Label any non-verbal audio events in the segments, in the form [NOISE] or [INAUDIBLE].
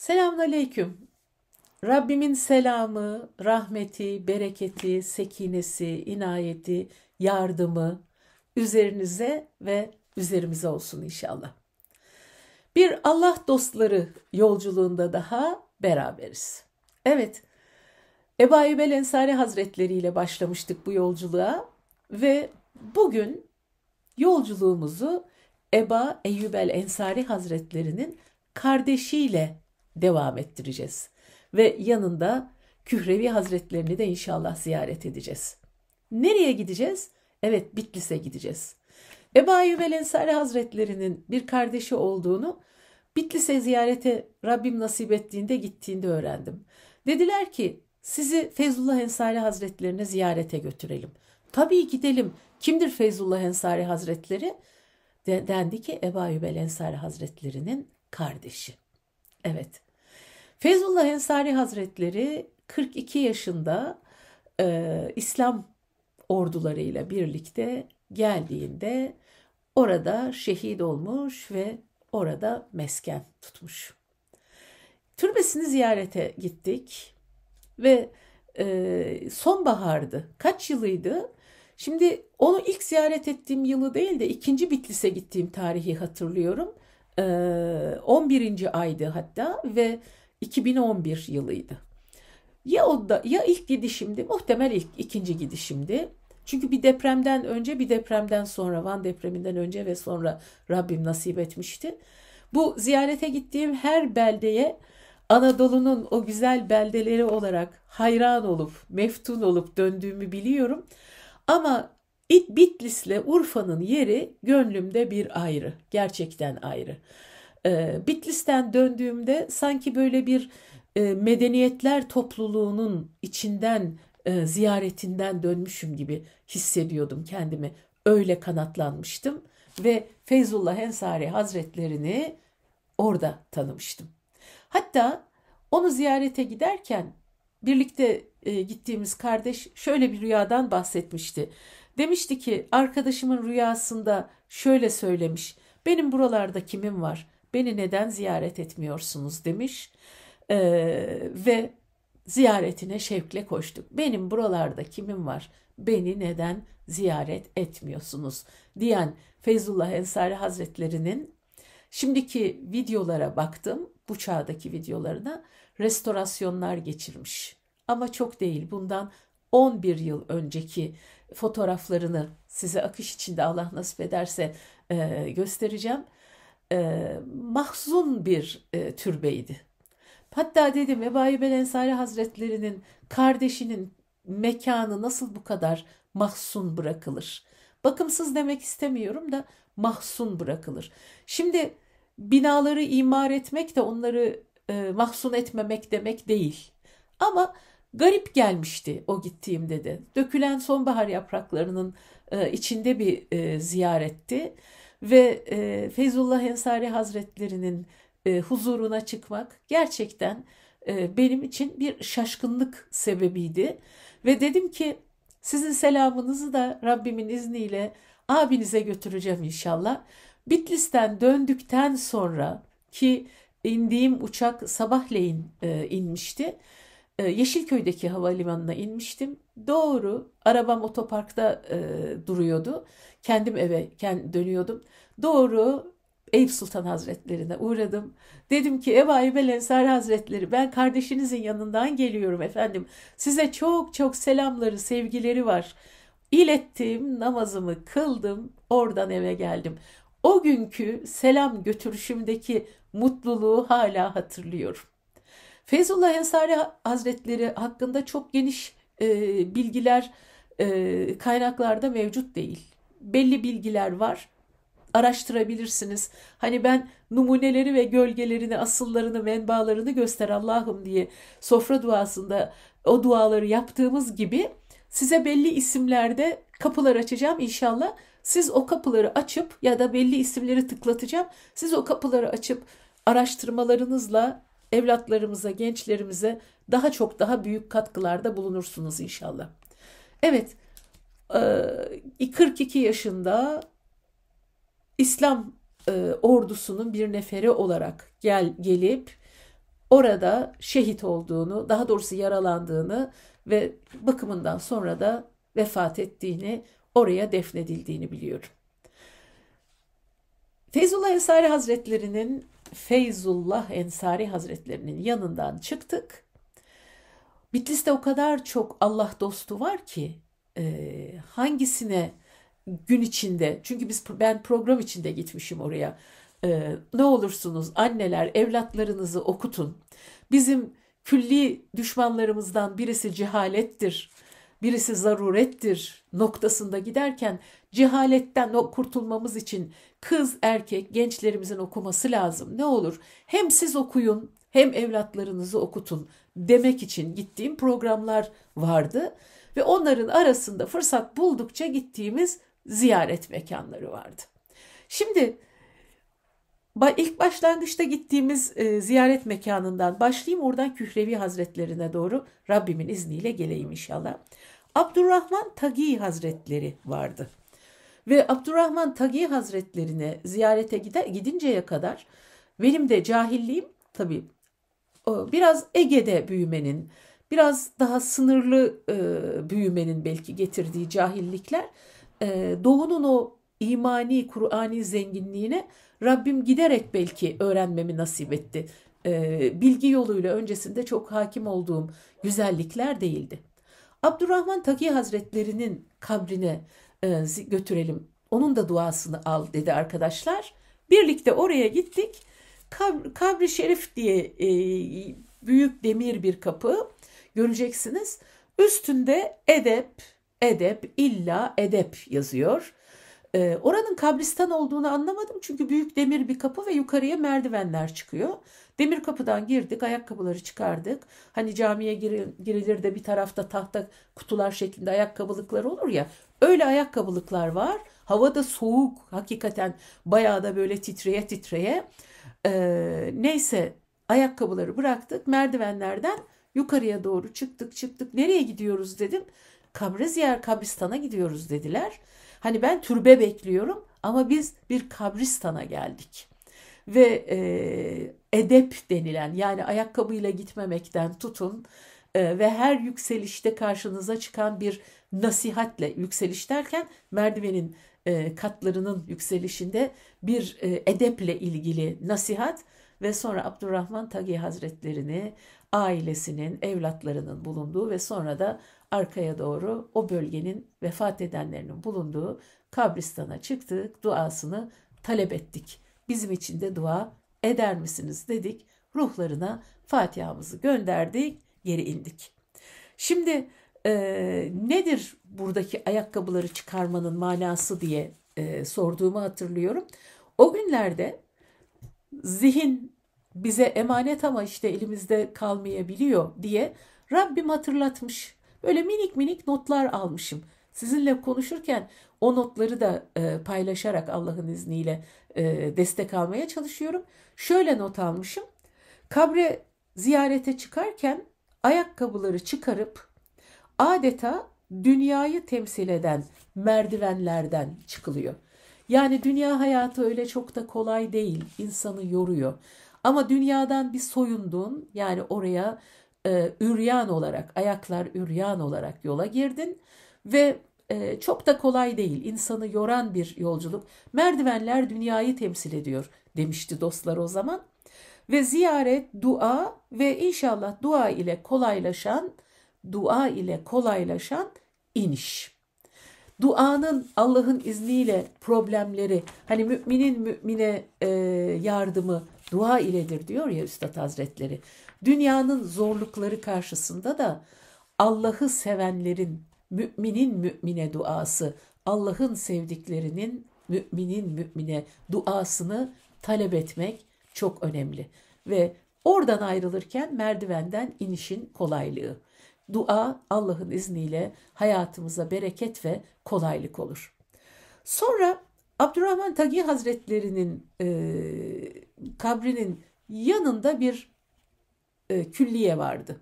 Selamünaleyküm. Rabbimin selamı, rahmeti, bereketi, sekinesi, inayeti, yardımı üzerinize ve üzerimize olsun inşallah. Bir Allah dostları yolculuğunda daha beraberiz. Evet, Ebu Eyyubel Ensari Hazretleri ile başlamıştık bu yolculuğa ve bugün yolculuğumuzu Eba Eyyubel Ensari Hazretlerinin kardeşiyle devam ettireceğiz. Ve yanında Kührevi Hazretlerini de inşallah ziyaret edeceğiz. Nereye gideceğiz? Evet Bitlis'e gideceğiz. Ebu Ayyub Ensari Hazretlerinin bir kardeşi olduğunu Bitlis'e ziyarete Rabbim nasip ettiğinde gittiğinde öğrendim. Dediler ki sizi Feyzullah Ensari Hazretlerine ziyarete götürelim. Tabii gidelim. Kimdir Feyzullah Ensari Hazretleri? De, dendi ki Ebu Ayyub Ensari Hazretlerinin kardeşi. Evet Feyzullah Ensari Hazretleri 42 yaşında e, İslam ordularıyla birlikte geldiğinde orada şehit olmuş ve orada mesken tutmuş. Türbesini ziyarete gittik ve e, sonbahardı. Kaç yılıydı? Şimdi onu ilk ziyaret ettiğim yılı değil de ikinci Bitlis'e gittiğim tarihi hatırlıyorum. E, 11. aydı hatta ve 2011 yılıydı. Ya onda ya ilk gidişimdi, muhtemel ilk ikinci gidişimdi. Çünkü bir depremden önce, bir depremden sonra, Van depreminden önce ve sonra Rabbim nasip etmişti. Bu ziyarete gittiğim her beldeye Anadolu'nun o güzel beldeleri olarak hayran olup, meftun olup döndüğümü biliyorum. Ama Bitlis'le Urfa'nın yeri gönlümde bir ayrı, gerçekten ayrı. E, Bitlis'ten döndüğümde sanki böyle bir e, medeniyetler topluluğunun içinden e, ziyaretinden dönmüşüm gibi hissediyordum kendimi. Öyle kanatlanmıştım ve Feyzullah Ensari Hazretlerini orada tanımıştım. Hatta onu ziyarete giderken birlikte e, gittiğimiz kardeş şöyle bir rüyadan bahsetmişti. Demişti ki arkadaşımın rüyasında şöyle söylemiş. Benim buralarda kimim var? beni neden ziyaret etmiyorsunuz demiş e, ve ziyaretine şevkle koştuk. Benim buralarda kimim var? Beni neden ziyaret etmiyorsunuz? diyen Feyzullah Ensari Hazretleri'nin şimdiki videolara baktım. Bu çağdaki videolarına restorasyonlar geçirmiş. Ama çok değil. Bundan 11 yıl önceki fotoğraflarını size akış içinde Allah nasip ederse e, göstereceğim e, mahzun bir e, türbeydi. Hatta dedim Ebayi Ben Ensari Hazretleri'nin kardeşinin mekanı nasıl bu kadar mahzun bırakılır? Bakımsız demek istemiyorum da mahzun bırakılır. Şimdi binaları imar etmek de onları e, mahzun etmemek demek değil. Ama garip gelmişti o gittiğim de. Dökülen sonbahar yapraklarının e, içinde bir e, ziyaretti ve e, Feyzullah Ensari Hazretlerinin e, huzuruna çıkmak gerçekten e, benim için bir şaşkınlık sebebiydi. Ve dedim ki sizin selamınızı da Rabbimin izniyle abinize götüreceğim inşallah. Bitlis'ten döndükten sonra ki indiğim uçak sabahleyin e, inmişti. E, Yeşilköy'deki havalimanına inmiştim. Doğru arabam otoparkta e, duruyordu. Kendim eve kend, dönüyordum. Doğru Eyüp Sultan Hazretlerine uğradım. Dedim ki Eva İbel Ensar Hazretleri ben kardeşinizin yanından geliyorum efendim. Size çok çok selamları, sevgileri var. İlettim, namazımı kıldım, oradan eve geldim. O günkü selam götürüşümdeki mutluluğu hala hatırlıyorum. Feyzullah Ensari Hazretleri hakkında çok geniş e, bilgiler e, kaynaklarda mevcut değil. Belli bilgiler var araştırabilirsiniz. Hani ben numuneleri ve gölgelerini, asıllarını, menbaalarını göster Allah'ım diye sofra duasında o duaları yaptığımız gibi size belli isimlerde kapılar açacağım inşallah. Siz o kapıları açıp ya da belli isimleri tıklatacağım. Siz o kapıları açıp araştırmalarınızla evlatlarımıza, gençlerimize daha çok daha büyük katkılarda bulunursunuz inşallah. Evet, 42 yaşında İslam ordusunun bir neferi olarak gel gelip orada şehit olduğunu, daha doğrusu yaralandığını ve bakımından sonra da vefat ettiğini, oraya defnedildiğini biliyorum. Feyzullah Esari Hazretleri'nin Feyzullah Ensari Hazretlerinin yanından çıktık. Bitlis'te o kadar çok Allah dostu var ki e, hangisine gün içinde çünkü biz ben program içinde gitmişim oraya e, ne olursunuz anneler evlatlarınızı okutun bizim külli düşmanlarımızdan birisi cehalettir birisi zarurettir noktasında giderken cehaletten kurtulmamız için kız erkek gençlerimizin okuması lazım. Ne olur hem siz okuyun hem evlatlarınızı okutun demek için gittiğim programlar vardı ve onların arasında fırsat buldukça gittiğimiz ziyaret mekanları vardı. Şimdi ilk başlangıçta gittiğimiz e, ziyaret mekanından başlayayım. Oradan Kührevi Hazretlerine doğru Rabbimin izniyle geleyim inşallah. Abdurrahman Tagi Hazretleri vardı. Ve Abdurrahman Tagi Hazretlerine ziyarete gide, gidinceye kadar benim de cahilliğim tabii biraz Ege'de büyümenin, biraz daha sınırlı e, büyümenin belki getirdiği cahillikler e, doğunun o imani, Kur'ani zenginliğine Rabbim giderek belki öğrenmemi nasip etti. E, bilgi yoluyla öncesinde çok hakim olduğum güzellikler değildi. Abdurrahman Taki Hazretlerinin kabrine e, götürelim. Onun da duasını al dedi arkadaşlar. Birlikte oraya gittik. Kab Kabri Şerif diye e, büyük demir bir kapı göreceksiniz. Üstünde edep, edep, illa edep yazıyor. E, oranın kabristan olduğunu anlamadım çünkü büyük demir bir kapı ve yukarıya merdivenler çıkıyor. Demir kapıdan girdik, ayakkabıları çıkardık. Hani camiye girilir de bir tarafta tahta kutular şeklinde ayakkabılıklar olur ya. Öyle ayakkabılıklar var. Hava da soğuk. Hakikaten bayağı da böyle titreye titreye. Ee, neyse ayakkabıları bıraktık. Merdivenlerden yukarıya doğru çıktık çıktık. Nereye gidiyoruz dedim. Kabre ziyar kabristana gidiyoruz dediler. Hani ben türbe bekliyorum ama biz bir kabristana geldik. Ve e, edep denilen yani ayakkabıyla gitmemekten tutun e, ve her yükselişte karşınıza çıkan bir nasihatle yükseliş derken merdivenin e, katlarının yükselişinde bir e, edeple ilgili nasihat ve sonra Abdurrahman Tagi Hazretlerini ailesinin, evlatlarının bulunduğu ve sonra da arkaya doğru o bölgenin vefat edenlerinin bulunduğu kabristana çıktık, duasını talep ettik. Bizim için de dua eder misiniz dedik. Ruhlarına Fatiha'mızı gönderdik, geri indik. Şimdi e, nedir buradaki ayakkabıları çıkarmanın manası diye e, sorduğumu hatırlıyorum. O günlerde zihin bize emanet ama işte elimizde kalmayabiliyor diye Rabbim hatırlatmış. Böyle minik minik notlar almışım. Sizinle konuşurken o notları da e, paylaşarak Allah'ın izniyle e, destek almaya çalışıyorum. Şöyle not almışım. Kabre ziyarete çıkarken ayakkabıları çıkarıp adeta dünyayı temsil eden merdivenlerden çıkılıyor. Yani dünya hayatı öyle çok da kolay değil, insanı yoruyor. Ama dünyadan bir soyundun, yani oraya e, üryan olarak, ayaklar üryan olarak yola girdin ve e, çok da kolay değil, insanı yoran bir yolculuk. Merdivenler dünyayı temsil ediyor demişti dostlar o zaman. Ve ziyaret, dua ve inşallah dua ile kolaylaşan dua ile kolaylaşan iniş. Duanın Allah'ın izniyle problemleri hani müminin mümine e, yardımı dua iledir diyor ya Üstad Hazretleri. Dünyanın zorlukları karşısında da Allah'ı sevenlerin müminin mümine duası, Allah'ın sevdiklerinin müminin mümine duasını talep etmek çok önemli ve oradan ayrılırken merdivenden inişin kolaylığı. Dua Allah'ın izniyle hayatımıza bereket ve kolaylık olur. Sonra Abdurrahman Tagi Hazretleri'nin e, kabrinin yanında bir e, külliye vardı.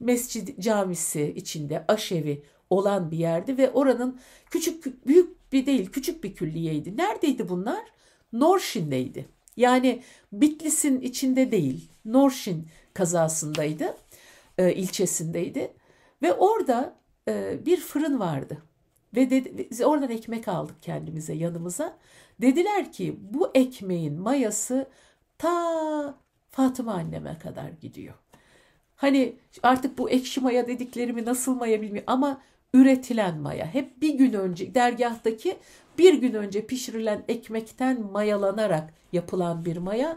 Mescid camisi içinde aşevi olan bir yerdi ve oranın küçük büyük bir değil küçük bir külliyeydi. Neredeydi bunlar? Norşin'deydi. Yani Bitlis'in içinde değil Norşin kazasındaydı, e, ilçesindeydi. Ve orada e, bir fırın vardı. Ve dedi, oradan ekmek aldık kendimize yanımıza. Dediler ki bu ekmeğin mayası ta Fatıma anneme kadar gidiyor. Hani artık bu ekşi maya dediklerimi nasıl maya bilmiyorum ama üretilen maya. Hep bir gün önce dergahtaki bir gün önce pişirilen ekmekten mayalanarak yapılan bir maya.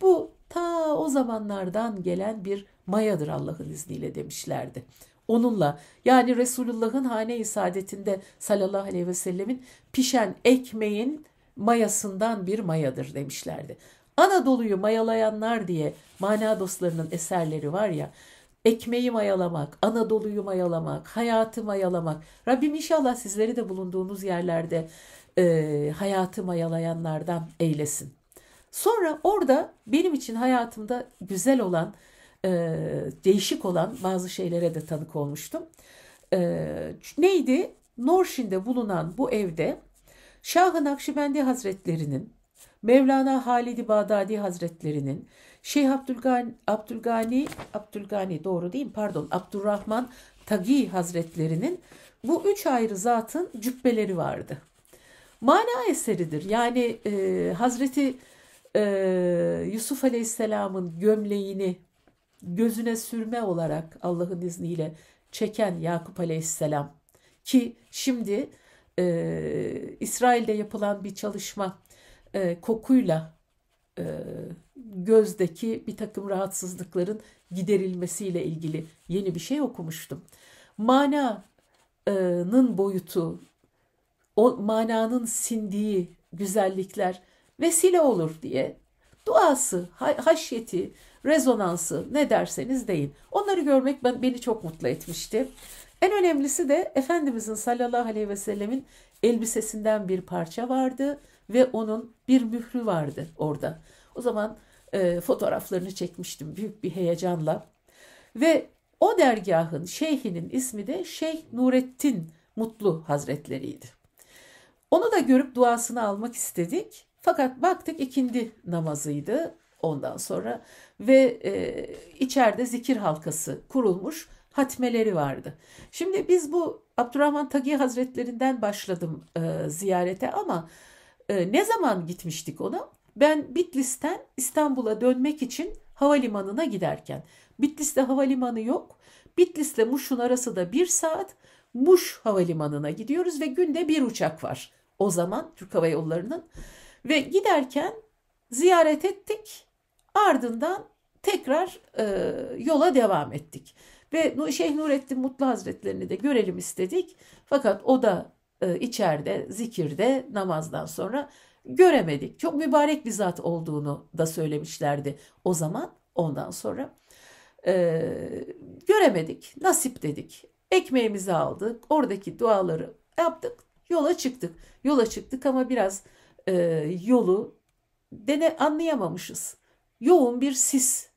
Bu ta o zamanlardan gelen bir mayadır Allah'ın izniyle demişlerdi onunla yani Resulullah'ın hane-i saadetinde sallallahu aleyhi ve sellemin pişen ekmeğin mayasından bir mayadır demişlerdi. Anadolu'yu mayalayanlar diye mana dostlarının eserleri var ya ekmeği mayalamak, Anadolu'yu mayalamak, hayatı mayalamak. Rabbim inşallah sizleri de bulunduğunuz yerlerde e, hayatı mayalayanlardan eylesin. Sonra orada benim için hayatımda güzel olan e, değişik olan bazı şeylere de tanık olmuştum. E, neydi? Norşin'de bulunan bu evde Şah-ı Nakşibendi Hazretlerinin, Mevlana Halidi i Bağdadi Hazretlerinin, Şeyh Abdülgani, Abdülgani, Abdülgani doğru değil mi? Pardon, Abdurrahman Tagi Hazretlerinin bu üç ayrı zatın cübbeleri vardı. Mana eseridir. Yani e, Hazreti e, Yusuf Aleyhisselam'ın gömleğini gözüne sürme olarak Allah'ın izniyle çeken Yakup Aleyhisselam ki şimdi e, İsrail'de yapılan bir çalışma e, kokuyla e, gözdeki bir takım rahatsızlıkların giderilmesiyle ilgili yeni bir şey okumuştum. Mananın boyutu, o mananın sindiği güzellikler vesile olur diye duası, haşyeti, rezonansı ne derseniz deyin. Onları görmek ben beni çok mutlu etmişti. En önemlisi de Efendimizin sallallahu aleyhi ve sellemin elbisesinden bir parça vardı ve onun bir mührü vardı orada. O zaman e, fotoğraflarını çekmiştim büyük bir heyecanla. Ve o dergahın şeyhinin ismi de Şeyh Nurettin Mutlu Hazretleri'ydi. Onu da görüp duasını almak istedik. Fakat baktık ikindi namazıydı ondan sonra ve e, içeride zikir halkası kurulmuş hatmeleri vardı. Şimdi biz bu Abdurrahman Tagi Hazretlerinden başladım e, ziyarete ama e, ne zaman gitmiştik ona? Ben Bitlis'ten İstanbul'a dönmek için havalimanına giderken. Bitlis'te havalimanı yok. Bitlis'le Muş'un arası da bir saat. Muş havalimanına gidiyoruz ve günde bir uçak var o zaman Türk Hava Yolları'nın. Ve giderken ziyaret ettik. Ardından tekrar e, yola devam ettik. Ve Şeyh Nurettin Mutlu Hazretlerini de görelim istedik. Fakat o da e, içeride, zikirde, namazdan sonra göremedik. Çok mübarek bir zat olduğunu da söylemişlerdi o zaman, ondan sonra. E, göremedik, nasip dedik. Ekmeğimizi aldık, oradaki duaları yaptık, yola çıktık. Yola çıktık ama biraz e, yolu dene anlayamamışız yoğun bir sis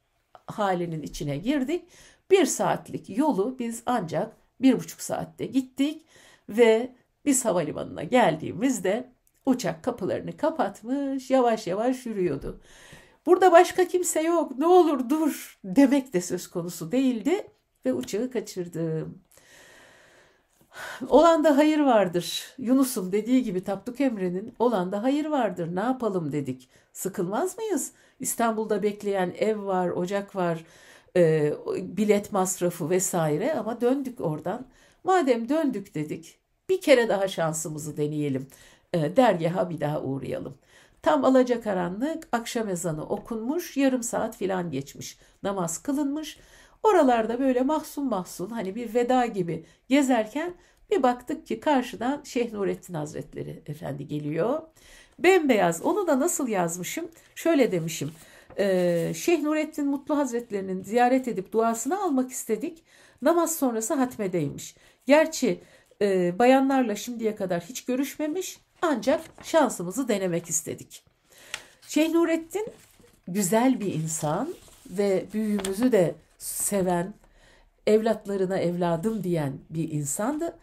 halinin içine girdik. Bir saatlik yolu biz ancak bir buçuk saatte gittik ve biz havalimanına geldiğimizde uçak kapılarını kapatmış yavaş yavaş yürüyordu. Burada başka kimse yok ne olur dur demek de söz konusu değildi ve uçağı kaçırdım. Olan da hayır vardır. Yunus'un dediği gibi Tapduk Emre'nin olan da hayır vardır. Ne yapalım dedik. Sıkılmaz mıyız? İstanbul'da bekleyen ev var, ocak var, e, bilet masrafı vesaire ama döndük oradan. Madem döndük dedik bir kere daha şansımızı deneyelim. E, dergaha bir daha uğrayalım. Tam alacakaranlık, akşam ezanı okunmuş, yarım saat filan geçmiş. Namaz kılınmış. Oralarda böyle mahzun mahzun hani bir veda gibi gezerken bir baktık ki karşıdan Şeyh Nurettin Hazretleri Efendi geliyor. Bembeyaz. Onu da nasıl yazmışım? Şöyle demişim. Ee, Şeyh Nurettin Mutlu Hazretlerinin ziyaret edip duasını almak istedik. Namaz sonrası hatmedeymiş. Gerçi e, bayanlarla şimdiye kadar hiç görüşmemiş ancak şansımızı denemek istedik. Şeyh Nurettin güzel bir insan ve büyüğümüzü de seven, evlatlarına evladım diyen bir insandı.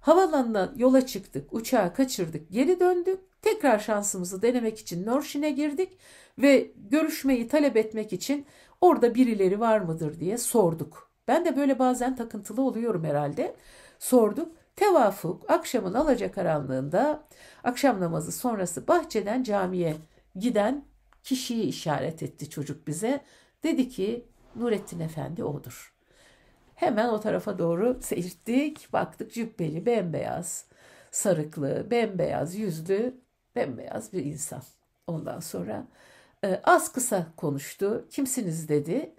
Havalandan yola çıktık, uçağı kaçırdık, geri döndük. Tekrar şansımızı denemek için Nörşin'e girdik ve görüşmeyi talep etmek için orada birileri var mıdır diye sorduk. Ben de böyle bazen takıntılı oluyorum herhalde. Sorduk. Tevafuk akşamın alacakaranlığında akşam namazı sonrası bahçeden camiye giden kişiyi işaret etti çocuk bize. Dedi ki Nurettin Efendi odur. Hemen o tarafa doğru seyirttik. Baktık cübbeli, bembeyaz, sarıklı, bembeyaz yüzlü bembeyaz bir insan. Ondan sonra e, az kısa konuştu. Kimsiniz dedi.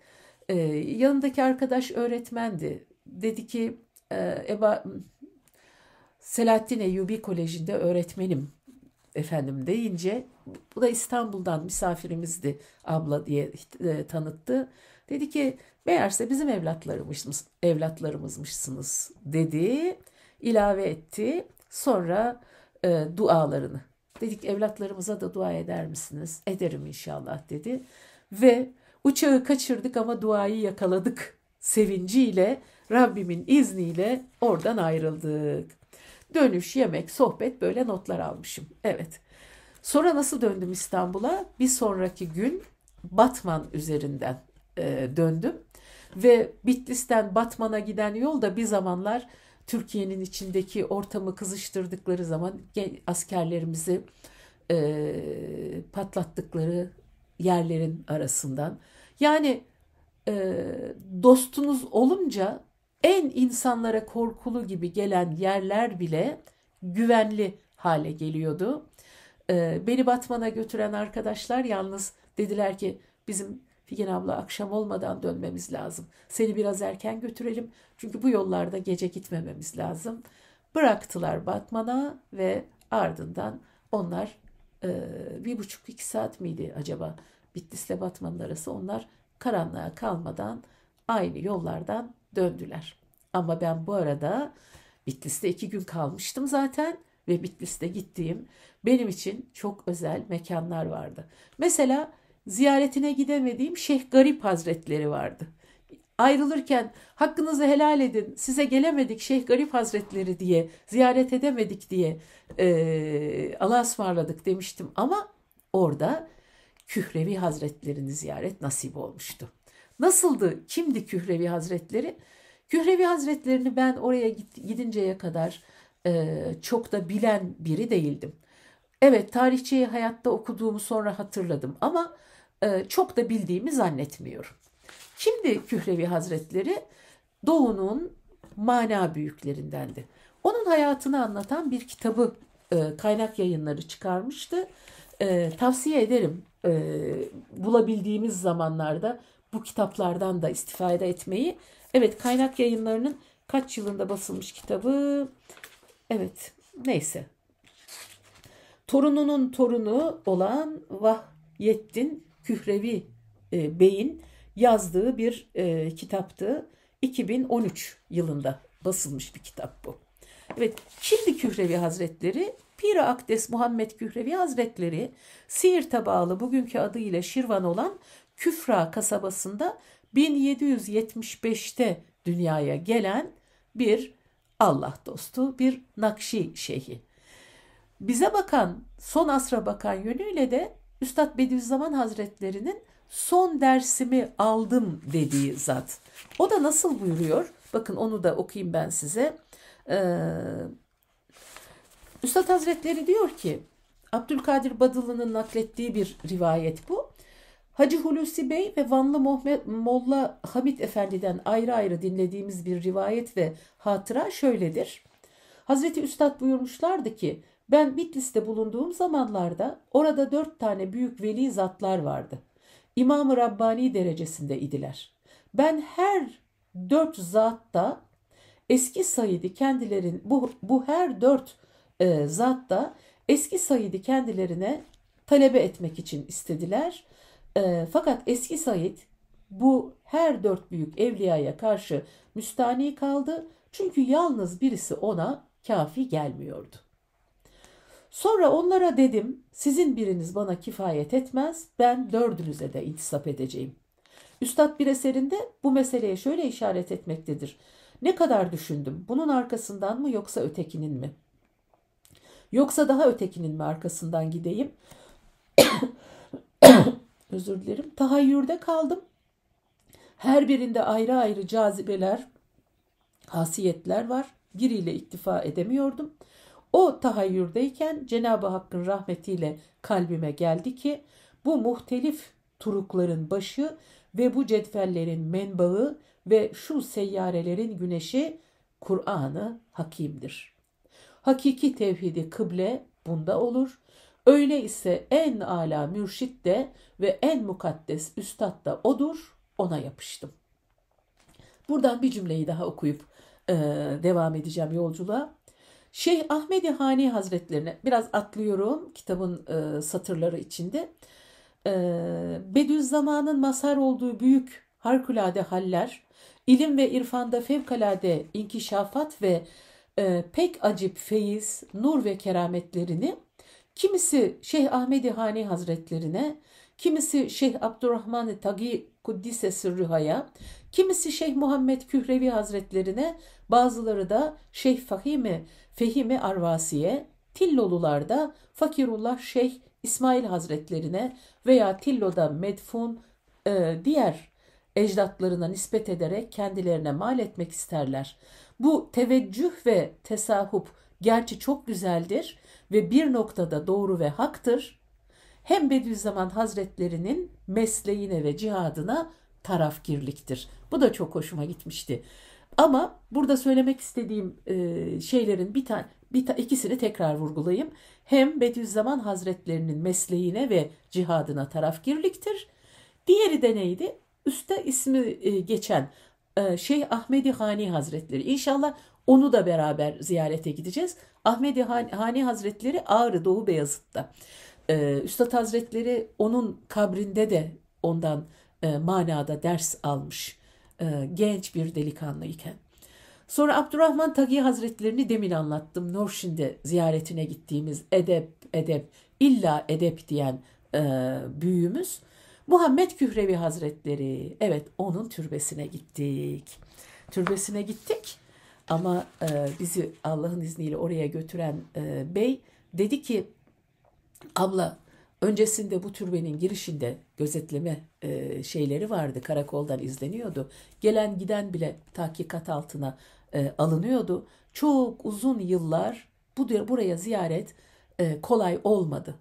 E, yanındaki arkadaş öğretmendi. Dedi ki e, Eba Selahattin Eyyubi Koleji'nde öğretmenim efendim deyince bu da İstanbul'dan misafirimizdi abla diye e, tanıttı. Dedi ki meğerse bizim evlatlarımızmış, evlatlarımızmışsınız dedi. ilave etti. Sonra e, dualarını Dedik evlatlarımıza da dua eder misiniz? Ederim inşallah dedi. Ve uçağı kaçırdık ama duayı yakaladık sevinciyle Rabbimin izniyle oradan ayrıldık. Dönüş, yemek, sohbet böyle notlar almışım. Evet. Sonra nasıl döndüm İstanbul'a? Bir sonraki gün Batman üzerinden e, döndüm. Ve Bitlis'ten Batman'a giden yol da bir zamanlar Türkiye'nin içindeki ortamı kızıştırdıkları zaman askerlerimizi e, patlattıkları yerlerin arasından. Yani e, dostunuz olunca en insanlara korkulu gibi gelen yerler bile güvenli hale geliyordu. E, beni Batman'a götüren arkadaşlar yalnız dediler ki bizim Figen abla akşam olmadan dönmemiz lazım. Seni biraz erken götürelim. Çünkü bu yollarda gece gitmememiz lazım. Bıraktılar Batman'a ve ardından onlar e, bir buçuk iki saat miydi acaba Bitlis'le Batman'ın arası onlar karanlığa kalmadan aynı yollardan döndüler. Ama ben bu arada Bitlis'te iki gün kalmıştım zaten ve Bitlis'te gittiğim benim için çok özel mekanlar vardı. Mesela ziyaretine gidemediğim Şeyh Garip Hazretleri vardı. Ayrılırken hakkınızı helal edin size gelemedik Şeyh Garip Hazretleri diye ziyaret edemedik diye e, Allah'a ısmarladık demiştim ama orada Kührevi Hazretlerini ziyaret nasip olmuştu. Nasıldı? Kimdi Kührevi Hazretleri? Kührevi Hazretlerini ben oraya gidinceye kadar e, çok da bilen biri değildim. Evet tarihçeyi hayatta okuduğumu sonra hatırladım ama e, çok da bildiğimi zannetmiyorum. Şimdi Kührevi Hazretleri Doğu'nun mana büyüklerindendi. Onun hayatını anlatan bir kitabı e, kaynak yayınları çıkarmıştı. E, tavsiye ederim bulabildiğimiz zamanlarda bu kitaplardan da istifade etmeyi. Evet kaynak yayınlarının kaç yılında basılmış kitabı? Evet neyse. Torununun torunu olan Vahyettin Kührevi e, Bey'in yazdığı bir e, kitaptı. 2013 yılında basılmış bir kitap bu. Evet, şimdi Kührevi Hazretleri, pir Akdes Muhammed Kührevi Hazretleri, Siirt'e bağlı bugünkü adıyla Şirvan olan Küfra kasabasında 1775'te dünyaya gelen bir Allah dostu, bir Nakşi şeyhi. Bize bakan, son asra bakan yönüyle de Üstad Bediüzzaman Hazretleri'nin son dersimi aldım dediği zat. O da nasıl buyuruyor? Bakın onu da okuyayım ben size. Ee, Üstad Hazretleri diyor ki Abdülkadir Badılı'nın naklettiği bir rivayet bu. Hacı Hulusi Bey ve Vanlı Muhammed, Molla Hamit Efendi'den ayrı ayrı dinlediğimiz bir rivayet ve hatıra şöyledir. Hazreti Üstad buyurmuşlardı ki ben Bitlis'te bulunduğum zamanlarda orada dört tane büyük veli zatlar vardı. İmam-ı Rabbani derecesinde idiler. Ben her dört zatta eski Said'i kendilerin bu, bu her dört e, zatta eski Said'i kendilerine talebe etmek için istediler. E, fakat eski Said bu her dört büyük evliyaya karşı müstani kaldı. Çünkü yalnız birisi ona kafi gelmiyordu. Sonra onlara dedim sizin biriniz bana kifayet etmez ben dördünüze de intisap edeceğim. Üstad bir eserinde bu meseleye şöyle işaret etmektedir. Ne kadar düşündüm bunun arkasından mı yoksa ötekinin mi? Yoksa daha ötekinin mi arkasından gideyim? [COUGHS] Özür dilerim. Tahayyürde kaldım. Her birinde ayrı ayrı cazibeler, hasiyetler var. Biriyle iktifa edemiyordum. O tahayyürdeyken Cenab-ı Hakk'ın rahmetiyle kalbime geldi ki bu muhtelif turukların başı ve bu cetvellerin menbaı ve şu seyyarelerin güneşi Kur'an'ı Hakim'dir. Hakiki tevhidi kıble bunda olur. Öyle ise en âlâ mürşit de ve en mukaddes üstad da odur, ona yapıştım. Buradan bir cümleyi daha okuyup e, devam edeceğim yolculuğa. Şeyh Ahmedi Hani Hazretlerine biraz atlıyorum kitabın e, satırları içinde. E, Bediüzzaman'ın mazhar olduğu büyük harikulade haller, ilim ve irfanda fevkalade inkişafat ve e, pek acip feyiz, nur ve kerametlerini kimisi Şeyh Ahmedi Hani Hazretlerine, kimisi Şeyh Abdurrahman Tagi Kuddise Sırrıha'ya, kimisi Şeyh Muhammed Kührevi Hazretlerine, bazıları da Şeyh Fahimi Fehimi Arvasi'ye, Tillolularda Fakirullah Şeyh İsmail Hazretlerine veya Tillo'da medfun e, diğer ecdatlarına nispet ederek kendilerine mal etmek isterler. Bu teveccüh ve tesahup gerçi çok güzeldir ve bir noktada doğru ve haktır. Hem Bediüzzaman Hazretlerinin mesleğine ve cihadına tarafkirliktir. Bu da çok hoşuma gitmişti. Ama burada söylemek istediğim e, şeylerin bir tane bir ta, ikisini tekrar vurgulayayım. Hem Bediüzzaman Hazretlerinin mesleğine ve cihadına tarafgirliktir. Diğeri de neydi? Üste ismi e, geçen e, Şeyh Ahmedi Hani Hazretleri. İnşallah onu da beraber ziyarete gideceğiz. Ahmedi Hani Hazretleri Ağrı Doğu Beyazıt'ta. E, Üstad Hazretleri onun kabrinde de ondan e, manada ders almış e, genç bir delikanlıyken. Sonra Abdurrahman Tagi Hazretlerini demin anlattım. Norşin'de ziyaretine gittiğimiz edep, edep, illa edep diyen e, büyüğümüz. Muhammed Kührevi Hazretleri, evet onun türbesine gittik. Türbesine gittik ama e, bizi Allah'ın izniyle oraya götüren e, bey dedi ki abla öncesinde bu türbenin girişinde gözetleme e, şeyleri vardı. Karakoldan izleniyordu. Gelen giden bile tahkikat altına e, alınıyordu. Çok uzun yıllar bu buraya ziyaret e, kolay olmadı.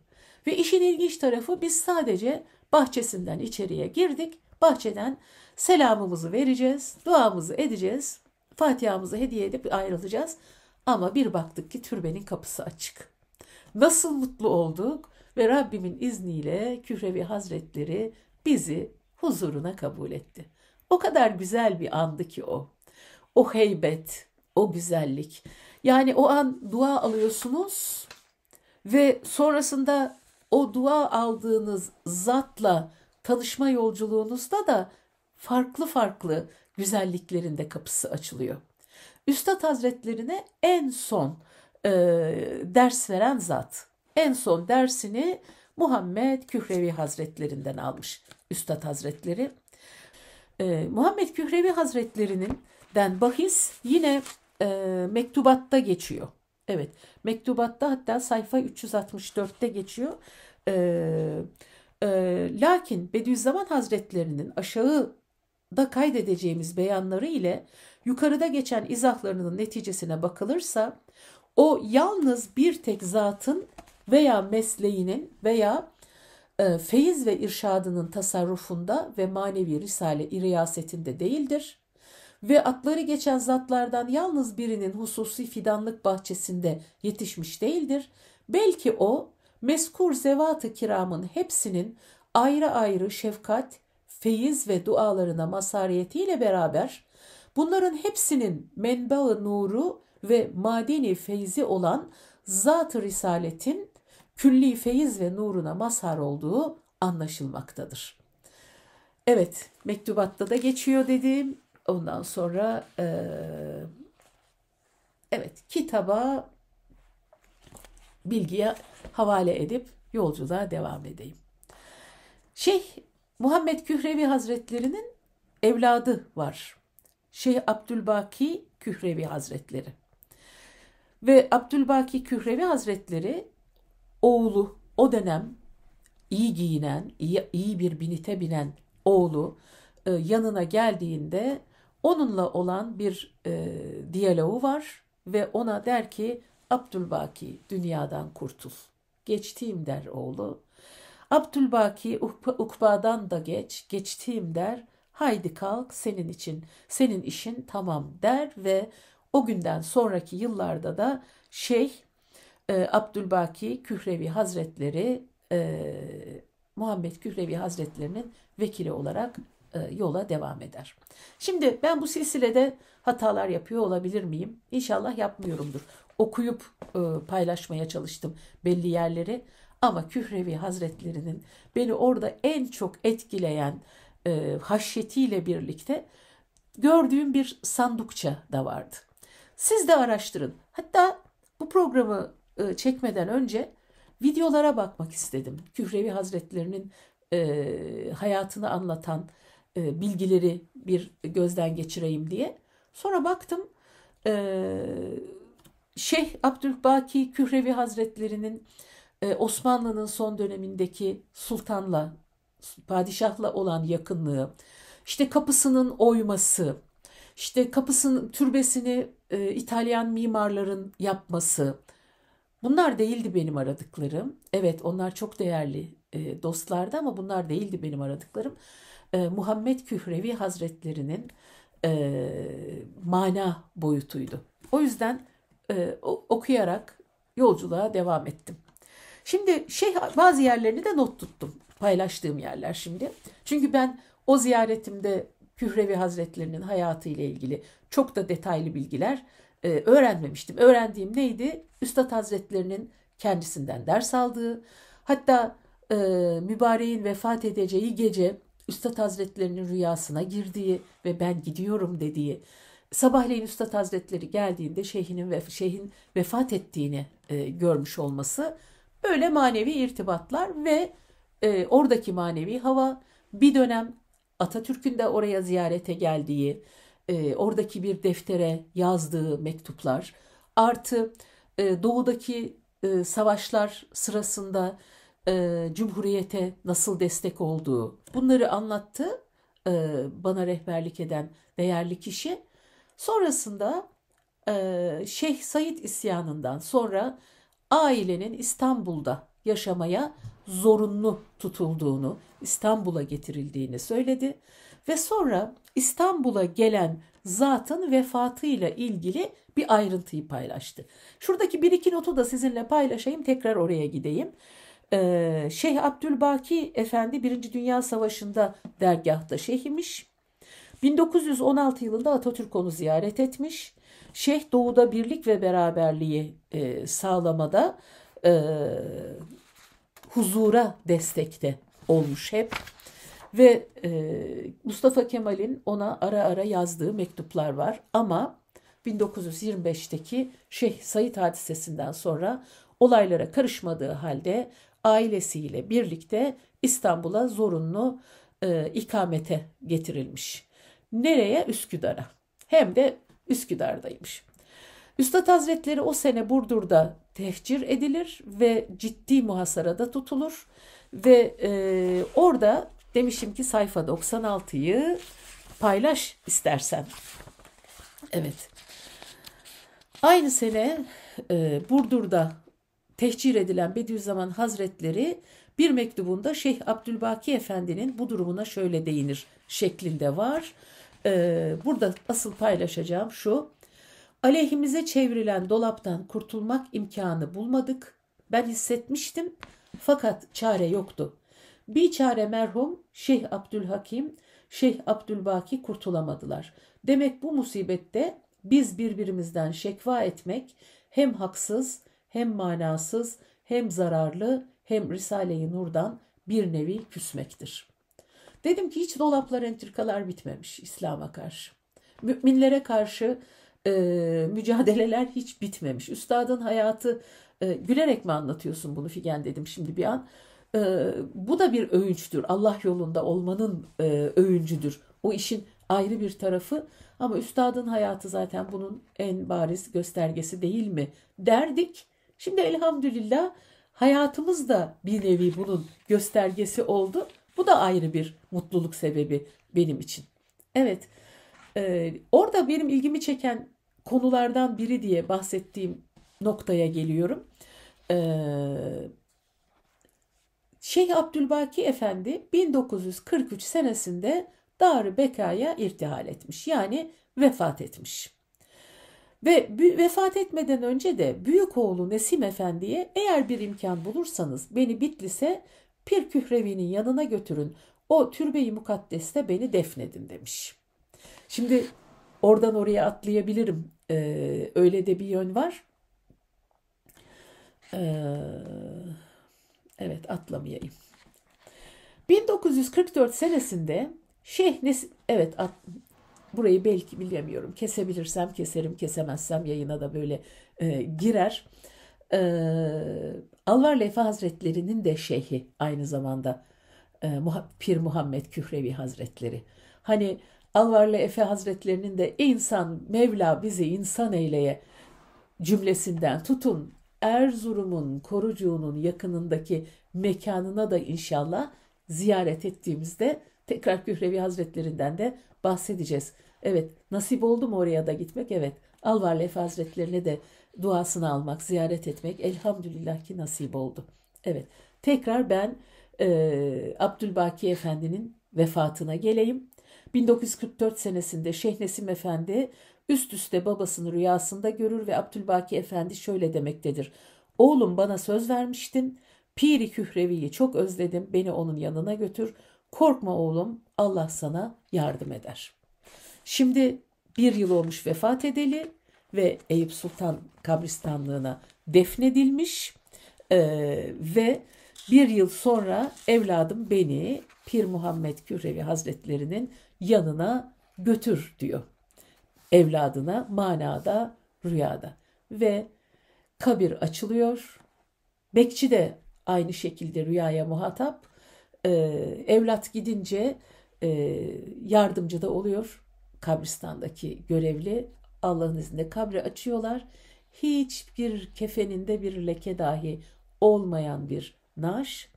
Ve işin ilginç tarafı biz sadece bahçesinden içeriye girdik. Bahçeden selamımızı vereceğiz, duamızı edeceğiz, Fatiha'mızı hediye edip ayrılacağız. Ama bir baktık ki türbenin kapısı açık. Nasıl mutlu olduk ve Rabbimin izniyle Kührevi Hazretleri bizi huzuruna kabul etti. O kadar güzel bir andı ki o. O heybet, o güzellik. Yani o an dua alıyorsunuz ve sonrasında o dua aldığınız zatla tanışma yolculuğunuzda da farklı farklı güzelliklerinde kapısı açılıyor. Üstad Hazretlerine en son e, ders veren zat, en son dersini Muhammed Kührevi Hazretlerinden almış Üstad Hazretleri. Ee, Muhammed Kührevi Hazretleri'nin den bahis yine e, mektubatta geçiyor. Evet mektubatta hatta sayfa 364'te geçiyor. Ee, e, lakin Bediüzzaman Hazretlerinin aşağıda kaydedeceğimiz beyanları ile yukarıda geçen izahlarının neticesine bakılırsa o yalnız bir tek zatın veya mesleğinin veya e, feyiz ve irşadının tasarrufunda ve manevi risale riyasetinde değildir. Ve atları geçen zatlardan yalnız birinin hususi fidanlık bahçesinde yetişmiş değildir. Belki o meskur zevat-ı kiramın hepsinin ayrı ayrı şefkat, feyiz ve dualarına masariyetiyle beraber bunların hepsinin menba-ı nuru ve madeni feyzi olan zat-ı risaletin külli feyiz ve nuruna mazhar olduğu anlaşılmaktadır. Evet, mektubatta da geçiyor dedim. Ondan sonra e, evet kitaba bilgiye havale edip yolculuğa devam edeyim. Şeyh Muhammed Kührevi Hazretleri'nin evladı var. Şeyh Abdülbaki Kührevi Hazretleri. Ve Abdülbaki Kührevi Hazretleri oğlu o dönem iyi giyinen, iyi, iyi bir binite binen oğlu e, yanına geldiğinde onunla olan bir e, diyaloğu var ve ona der ki Abdülbaki dünyadan kurtul. Geçtiğim der oğlu. Abdülbaki ukbadan da geç, geçtiğim der. Haydi kalk senin için, senin işin tamam der ve o günden sonraki yıllarda da şeyh e, Abdülbaki Kührevi Hazretleri e, Muhammed Kührevi Hazretlerinin vekili olarak e, yola devam eder. Şimdi ben bu silsilede hatalar yapıyor olabilir miyim? İnşallah yapmıyorumdur. Okuyup e, paylaşmaya çalıştım belli yerleri ama Kührevi Hazretlerinin beni orada en çok etkileyen e, haşyetiyle birlikte gördüğüm bir sandukça da vardı. Siz de araştırın. Hatta bu programı e, çekmeden önce videolara bakmak istedim. Kührevi Hazretlerinin e, hayatını anlatan e, bilgileri bir gözden geçireyim diye. Sonra baktım e, Şeyh Abdülbaki Kührevi Hazretlerinin e, Osmanlı'nın son dönemindeki sultanla, padişahla olan yakınlığı, işte kapısının oyması, işte kapısının türbesini e, İtalyan mimarların yapması, Bunlar değildi benim aradıklarım. Evet onlar çok değerli e, dostlardı ama bunlar değildi benim aradıklarım. E, Muhammed Kührevi Hazretlerinin e, mana boyutuydu. O yüzden e, okuyarak yolculuğa devam ettim. Şimdi şey bazı yerlerini de not tuttum. Paylaştığım yerler şimdi. Çünkü ben o ziyaretimde Kührevi Hazretlerinin hayatı ile ilgili çok da detaylı bilgiler e, öğrenmemiştim. Öğrendiğim neydi? Üstad Hazretlerinin kendisinden ders aldığı, hatta e, mübareğin vefat edeceği gece Üstad Hazretlerinin rüyasına girdiği ve ben gidiyorum dediği, sabahleyin Üstad Hazretleri geldiğinde şeyhinin ve şeyhin vefat ettiğini e, görmüş olması böyle manevi irtibatlar ve e, oradaki manevi hava bir dönem Atatürk'ün de oraya ziyarete geldiği, e, oradaki bir deftere yazdığı mektuplar artı e, doğudaki e, savaşlar sırasında e, Cumhuriyete nasıl destek olduğu bunları anlattı e, bana rehberlik eden değerli kişi. Sonrasında e, Şeyh Said isyanından sonra ailenin İstanbul'da yaşamaya zorunlu tutulduğunu, İstanbul'a getirildiğini söyledi ve sonra İstanbul'a gelen zatın vefatıyla ilgili bir ayrıntıyı paylaştı. Şuradaki bir iki notu da sizinle paylaşayım tekrar oraya gideyim. Ee, şeyh Abdülbaki Efendi 1. Dünya Savaşı'nda dergahta şeyh imiş. 1916 yılında Atatürk onu ziyaret etmiş. Şeyh doğuda birlik ve beraberliği e, sağlamada e, huzura destekte olmuş hep. Ve e, Mustafa Kemal'in ona ara ara yazdığı mektuplar var ama 1925'teki Şeyh Said hadisesinden sonra olaylara karışmadığı halde ailesiyle birlikte İstanbul'a zorunlu e, ikamete getirilmiş. Nereye? Üsküdar'a. Hem de Üsküdar'daymış. Üstad Hazretleri o sene Burdur'da tehcir edilir ve ciddi muhasarada tutulur ve e, orada Demişim ki sayfa 96'yı paylaş istersen. Evet. Aynı sene e, Burdur'da tehcir edilen Bediüzzaman Hazretleri bir mektubunda Şeyh Abdülbaki Efendi'nin bu durumuna şöyle değinir şeklinde var. Ee, burada asıl paylaşacağım şu. Aleyhimize çevrilen dolaptan kurtulmak imkanı bulmadık. Ben hissetmiştim fakat çare yoktu. Biçare merhum Şeyh Abdülhakim, Şeyh Abdülbaki kurtulamadılar. Demek bu musibette biz birbirimizden şekva etmek hem haksız hem manasız hem zararlı hem Risale-i Nur'dan bir nevi küsmektir. Dedim ki hiç dolaplar entrikalar bitmemiş İslam'a karşı. Müminlere karşı e, mücadeleler hiç bitmemiş. Üstadın hayatı e, gülerek mi anlatıyorsun bunu Figen dedim şimdi bir an. E, bu da bir övünçtür. Allah yolunda olmanın e, övüncüdür. O işin ayrı bir tarafı ama üstadın hayatı zaten bunun en bariz göstergesi değil mi derdik. Şimdi elhamdülillah hayatımız da bir nevi bunun göstergesi oldu. Bu da ayrı bir mutluluk sebebi benim için. Evet e, orada benim ilgimi çeken konulardan biri diye bahsettiğim noktaya geliyorum. E, Şeyh Abdülbaki Efendi 1943 senesinde Darü Beka'ya irtihal etmiş. Yani vefat etmiş. Ve vefat etmeden önce de büyük oğlu Nesim Efendi'ye eğer bir imkan bulursanız beni Bitlis'e Pir Kührevi'nin yanına götürün. O türbeyi mukaddeste beni defnedin demiş. Şimdi oradan oraya atlayabilirim. Ee, öyle de bir yön var. Ee, Evet atlamayayım. 1944 senesinde Şeyh Nes evet at, burayı belki bilemiyorum. Kesebilirsem keserim, kesemezsem yayına da böyle e, girer. E, Alvar Lefa Hazretleri'nin de şeyhi aynı zamanda e, Pir Muhammed Kührevi Hazretleri. Hani Alvarlı Efe Hazretlerinin de insan Mevla bizi insan eyleye cümlesinden tutun Erzurum'un Korucuğu'nun yakınındaki mekanına da inşallah ziyaret ettiğimizde tekrar Kührevi Hazretlerinden de bahsedeceğiz. Evet nasip oldu mu oraya da gitmek? Evet Alvar Lefe Hazretlerine de duasını almak, ziyaret etmek elhamdülillah ki nasip oldu. Evet tekrar ben e, Abdülbaki Efendi'nin vefatına geleyim. 1944 senesinde Şeyh Nesim Efendi Üst üste babasını rüyasında görür ve Abdülbaki Efendi şöyle demektedir. Oğlum bana söz vermiştin. Piri Kührevi'yi çok özledim. Beni onun yanına götür. Korkma oğlum Allah sana yardım eder. Şimdi bir yıl olmuş vefat edeli ve Eyüp Sultan kabristanlığına defnedilmiş ee, ve bir yıl sonra evladım beni Pir Muhammed Kürevi Hazretlerinin yanına götür diyor evladına manada, rüyada. Ve kabir açılıyor. Bekçi de aynı şekilde rüyaya muhatap. Ee, evlat gidince e, yardımcı da oluyor kabristandaki görevli. Allah'ın izniyle kabri açıyorlar. Hiçbir kefeninde bir leke dahi olmayan bir naş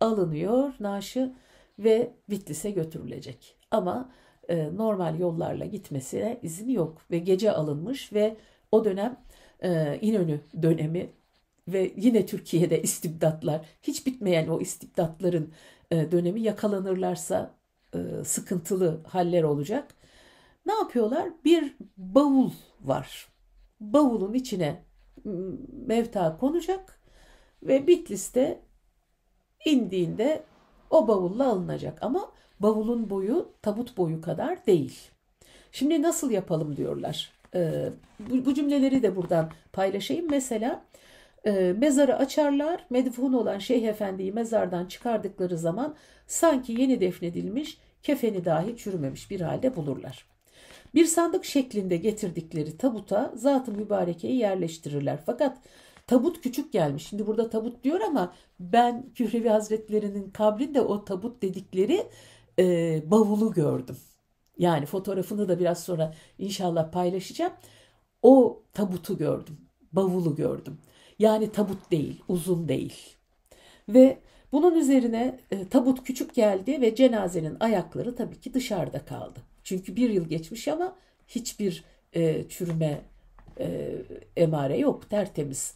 alınıyor naşı ve Bitlis'e götürülecek. Ama e, normal yollarla gitmesine izin yok ve gece alınmış ve o dönem e, İnönü dönemi ve yine Türkiye'de [LAUGHS] istibdatlar hiç bitmeyen o istibdatların e, dönemi yakalanırlarsa e, sıkıntılı haller olacak. Ne yapıyorlar? Bir bavul var. Bavulun içine mevta konacak ve Bitlis'te indiğinde o bavulla alınacak ama Bavulun boyu tabut boyu kadar değil. Şimdi nasıl yapalım diyorlar. E, bu, bu cümleleri de buradan paylaşayım. Mesela e, mezarı açarlar, medfun olan Şeyh Efendi'yi mezardan çıkardıkları zaman sanki yeni defnedilmiş, kefeni dahi çürümemiş bir halde bulurlar. Bir sandık şeklinde getirdikleri tabuta zat-ı mübarekeyi yerleştirirler. Fakat tabut küçük gelmiş. Şimdi burada tabut diyor ama ben Kührevi Hazretlerinin kabrinde o tabut dedikleri e, bavulu gördüm. Yani fotoğrafını da biraz sonra inşallah paylaşacağım. O tabutu gördüm, bavulu gördüm. Yani tabut değil, uzun değil. Ve bunun üzerine e, tabut küçük geldi ve cenazenin ayakları tabii ki dışarıda kaldı. Çünkü bir yıl geçmiş ama hiçbir e, çürüme e, emare yok. Tertemiz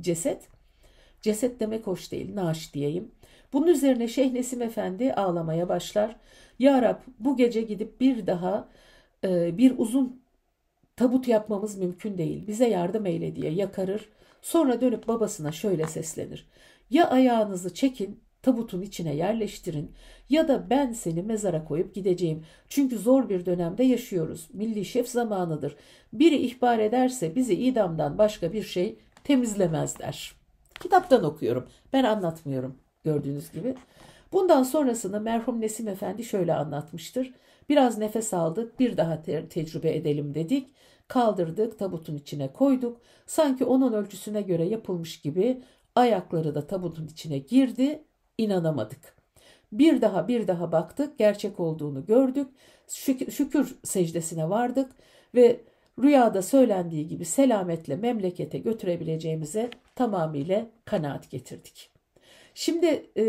ceset. Ceset demek hoş değil, naaş diyeyim. Bunun üzerine Şeyh Nesim Efendi ağlamaya başlar. Ya Rab bu gece gidip bir daha e, bir uzun tabut yapmamız mümkün değil. Bize yardım eyle diye yakarır. Sonra dönüp babasına şöyle seslenir. Ya ayağınızı çekin tabutun içine yerleştirin ya da ben seni mezara koyup gideceğim. Çünkü zor bir dönemde yaşıyoruz. Milli şef zamanıdır. Biri ihbar ederse bizi idamdan başka bir şey temizlemez der. Kitaptan okuyorum. Ben anlatmıyorum gördüğünüz gibi. Bundan sonrasını merhum Nesim Efendi şöyle anlatmıştır. Biraz nefes aldık, bir daha te- tecrübe edelim dedik. Kaldırdık, tabutun içine koyduk. Sanki onun ölçüsüne göre yapılmış gibi ayakları da tabutun içine girdi. İnanamadık. Bir daha bir daha baktık, gerçek olduğunu gördük. Şükür, şükür secdesine vardık ve rüyada söylendiği gibi selametle memlekete götürebileceğimize tamamıyla kanaat getirdik. Şimdi e,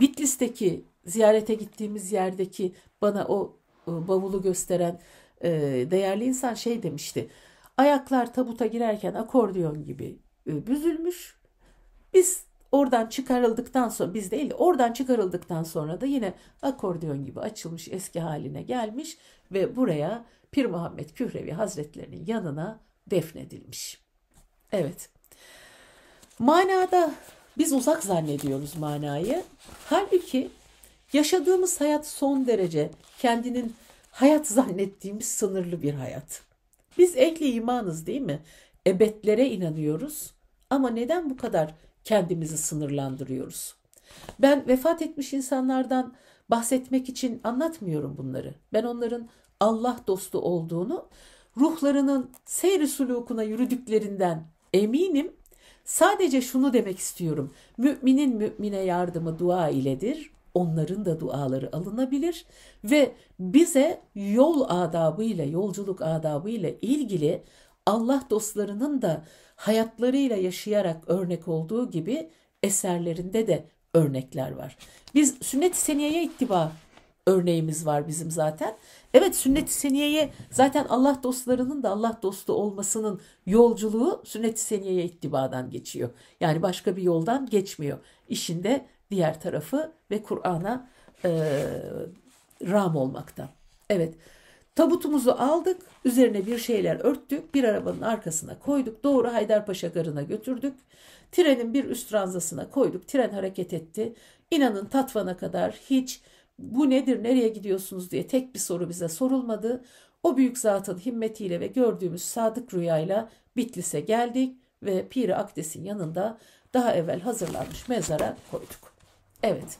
Bitlis'teki ziyarete gittiğimiz yerdeki bana o e, bavulu gösteren e, değerli insan şey demişti. Ayaklar tabuta girerken akordiyon gibi e, büzülmüş. Biz oradan çıkarıldıktan sonra biz değil oradan çıkarıldıktan sonra da yine akordiyon gibi açılmış eski haline gelmiş ve buraya Pir Muhammed Kührevi Hazretlerinin yanına defnedilmiş. Evet. Manada biz uzak zannediyoruz manayı. Halbuki yaşadığımız hayat son derece kendinin hayat zannettiğimiz sınırlı bir hayat. Biz ehli imanız değil mi? Ebetlere inanıyoruz ama neden bu kadar kendimizi sınırlandırıyoruz? Ben vefat etmiş insanlardan bahsetmek için anlatmıyorum bunları. Ben onların Allah dostu olduğunu, ruhlarının seyri sulukuna yürüdüklerinden eminim Sadece şunu demek istiyorum. Müminin mümine yardımı dua iledir. Onların da duaları alınabilir ve bize yol adabıyla, yolculuk adabıyla ilgili Allah dostlarının da hayatlarıyla yaşayarak örnek olduğu gibi eserlerinde de örnekler var. Biz sünnet seniyeye ittiba örneğimiz var bizim zaten. Evet sünnet-i seniyeye zaten Allah dostlarının da Allah dostu olmasının yolculuğu sünnet-i seniyeye ittibadan geçiyor. Yani başka bir yoldan geçmiyor. İşin de diğer tarafı ve Kur'an'a e, ram olmakta. Evet tabutumuzu aldık üzerine bir şeyler örttük bir arabanın arkasına koyduk doğru Haydarpaşa garına götürdük. Trenin bir üst ranzasına koyduk tren hareket etti. İnanın Tatvan'a kadar hiç bu nedir, nereye gidiyorsunuz diye tek bir soru bize sorulmadı. O büyük zatın himmetiyle ve gördüğümüz sadık rüyayla Bitlis'e geldik ve Piri Akdes'in yanında daha evvel hazırlanmış mezara koyduk. Evet.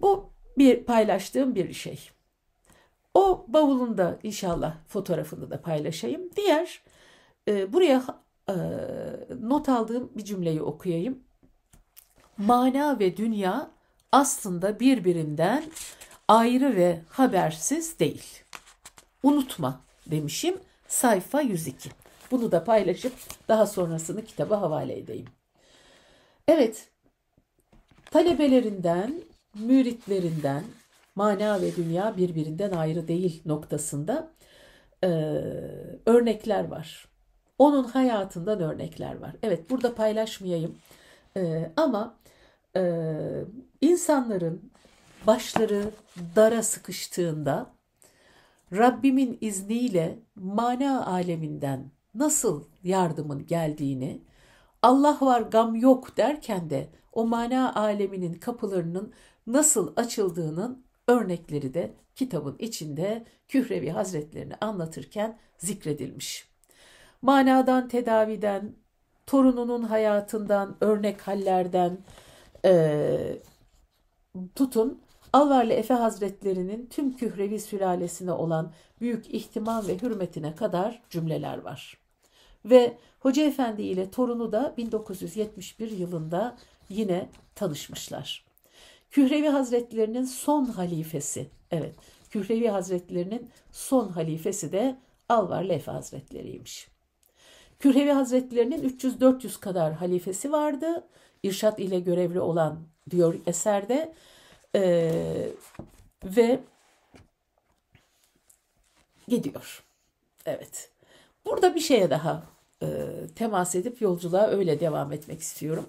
Bu bir paylaştığım bir şey. O bavulunda inşallah fotoğrafını da paylaşayım. Diğer e, buraya e, not aldığım bir cümleyi okuyayım. Mana ve dünya aslında birbirinden ayrı ve habersiz değil. Unutma demişim sayfa 102. Bunu da paylaşıp daha sonrasını kitaba havale edeyim. Evet, talebelerinden, müritlerinden, mana ve dünya birbirinden ayrı değil noktasında e, örnekler var. Onun hayatından örnekler var. Evet, burada paylaşmayayım e, ama e, insanların başları dara sıkıştığında Rabbimin izniyle mana aleminden nasıl yardımın geldiğini, Allah var gam yok derken de o mana aleminin kapılarının nasıl açıldığının örnekleri de kitabın içinde Kührevi Hazretlerini anlatırken zikredilmiş. Manadan, tedaviden, torununun hayatından, örnek hallerden, e, tutun Alvarlı Efe Hazretlerinin tüm kührevi sülalesine olan büyük ihtimam ve hürmetine kadar cümleler var. Ve Hoca Efendi ile torunu da 1971 yılında yine tanışmışlar. Kührevi Hazretlerinin son halifesi, evet Kührevi Hazretlerinin son halifesi de Alvarlı Efe Hazretleriymiş. Kührevi Hazretlerinin 300-400 kadar halifesi vardı irşat ile görevli olan diyor eserde. E, ve gidiyor. Evet. Burada bir şeye daha e, temas edip yolculuğa öyle devam etmek istiyorum.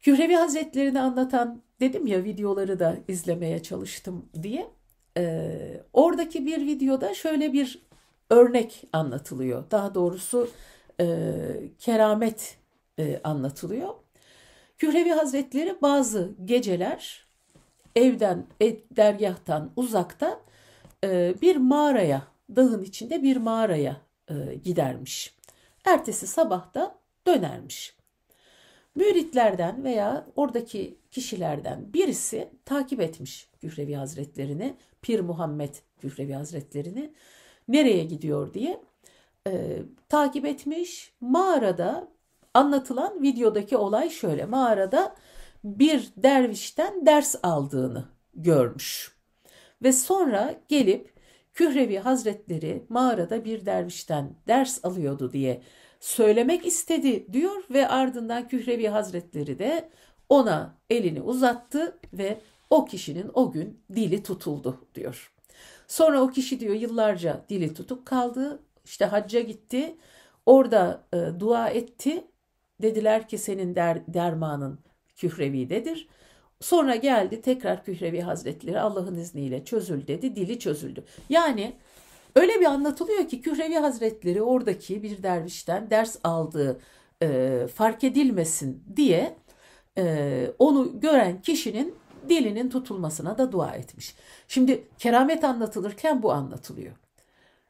Kührevi Hazretlerini anlatan dedim ya videoları da izlemeye çalıştım diye. E, oradaki bir videoda şöyle bir örnek anlatılıyor. Daha doğrusu e, keramet e, anlatılıyor. Kührevi Hazretleri bazı geceler evden, ev, dergahtan uzakta e, bir mağaraya, dağın içinde bir mağaraya e, gidermiş. Ertesi sabah da dönermiş. Müritlerden veya oradaki kişilerden birisi takip etmiş Gührevi Hazretlerini, Pir Muhammed Gührevi Hazretlerini nereye gidiyor diye e, takip etmiş. Mağarada Anlatılan videodaki olay şöyle. Mağarada bir dervişten ders aldığını görmüş. Ve sonra gelip Kührevi Hazretleri mağarada bir dervişten ders alıyordu diye söylemek istedi diyor ve ardından Kührevi Hazretleri de ona elini uzattı ve o kişinin o gün dili tutuldu diyor. Sonra o kişi diyor yıllarca dili tutuk kaldı. İşte hacca gitti. Orada e, dua etti Dediler ki senin der, dermanın Kührevi'dedir. Sonra geldi tekrar Kührevi Hazretleri Allah'ın izniyle çözül dedi. Dili çözüldü. Yani öyle bir anlatılıyor ki Kührevi Hazretleri oradaki bir dervişten ders aldığı e, fark edilmesin diye e, onu gören kişinin dilinin tutulmasına da dua etmiş. Şimdi keramet anlatılırken bu anlatılıyor.